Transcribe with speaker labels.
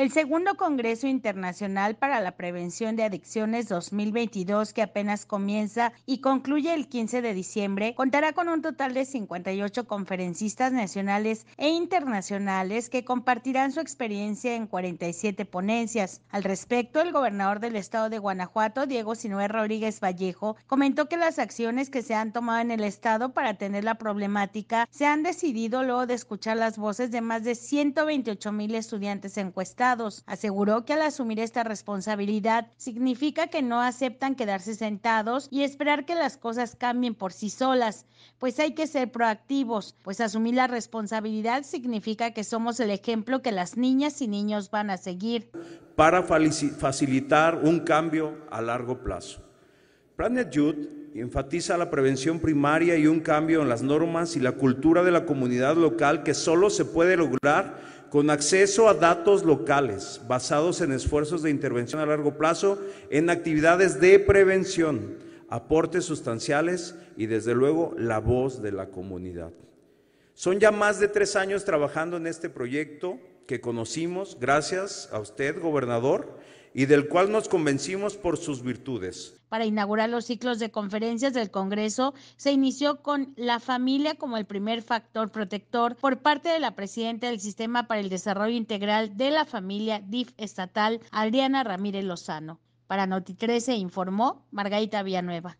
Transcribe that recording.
Speaker 1: El segundo Congreso Internacional para la Prevención de Adicciones 2022, que apenas comienza y concluye el 15 de diciembre, contará con un total de 58 conferencistas nacionales e internacionales que compartirán su experiencia en 47 ponencias. Al respecto, el gobernador del estado de Guanajuato, Diego Sinue Rodríguez Vallejo, comentó que las acciones que se han tomado en el estado para atender la problemática se han decidido luego de escuchar las voces de más de 128 mil estudiantes encuestados Aseguró que al asumir esta responsabilidad significa que no aceptan quedarse sentados y esperar que las cosas cambien por sí solas, pues hay que ser proactivos, pues asumir la responsabilidad significa que somos el ejemplo que las niñas y niños van a seguir.
Speaker 2: Para facilitar un cambio a largo plazo. Planet Youth enfatiza la prevención primaria y un cambio en las normas y la cultura de la comunidad local que solo se puede lograr con acceso a datos locales basados en esfuerzos de intervención a largo plazo, en actividades de prevención, aportes sustanciales y desde luego la voz de la comunidad. Son ya más de tres años trabajando en este proyecto que conocimos gracias a usted, gobernador, y del cual nos convencimos por sus virtudes.
Speaker 1: Para inaugurar los ciclos de conferencias del Congreso, se inició con la familia como el primer factor protector por parte de la presidenta del Sistema para el Desarrollo Integral de la Familia DIF estatal, Adriana Ramírez Lozano. Para Noti 13 informó Margarita Villanueva.